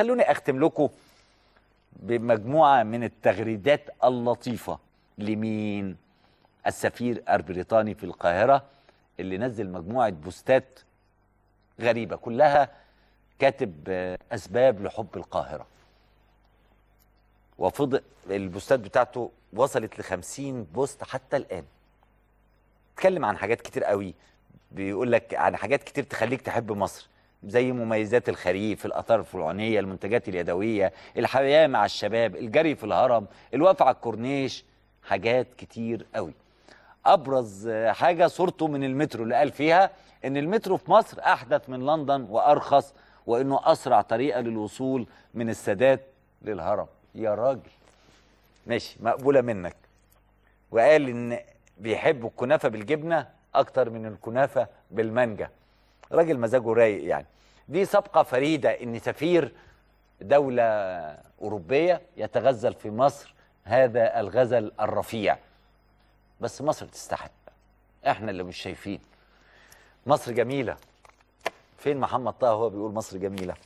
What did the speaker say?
خلوني اختم لكم بمجموعه من التغريدات اللطيفه لمين السفير البريطاني في القاهره اللي نزل مجموعه بوستات غريبه كلها كاتب اسباب لحب القاهره وفضل البوستات بتاعته وصلت ل 50 بوست حتى الان اتكلم عن حاجات كتير قوي بيقول لك عن حاجات كتير تخليك تحب مصر زي مميزات الخريف الأثار الفرعونية المنتجات اليدوية الحياة مع الشباب الجري في الهرم الوقف على الكورنيش حاجات كتير قوي أبرز حاجة صورته من المترو اللي قال فيها إن المترو في مصر أحدث من لندن وأرخص وإنه أسرع طريقة للوصول من السادات للهرم يا راجل ماشي مقبولة منك وقال إن بيحبوا الكنافة بالجبنة أكتر من الكنافة بالمانجا راجل مزاجه رايق يعني دي سبقة فريده ان سفير دوله اوروبيه يتغزل في مصر هذا الغزل الرفيع بس مصر تستحق احنا اللي مش شايفين مصر جميله فين محمد طه وهو بيقول مصر جميله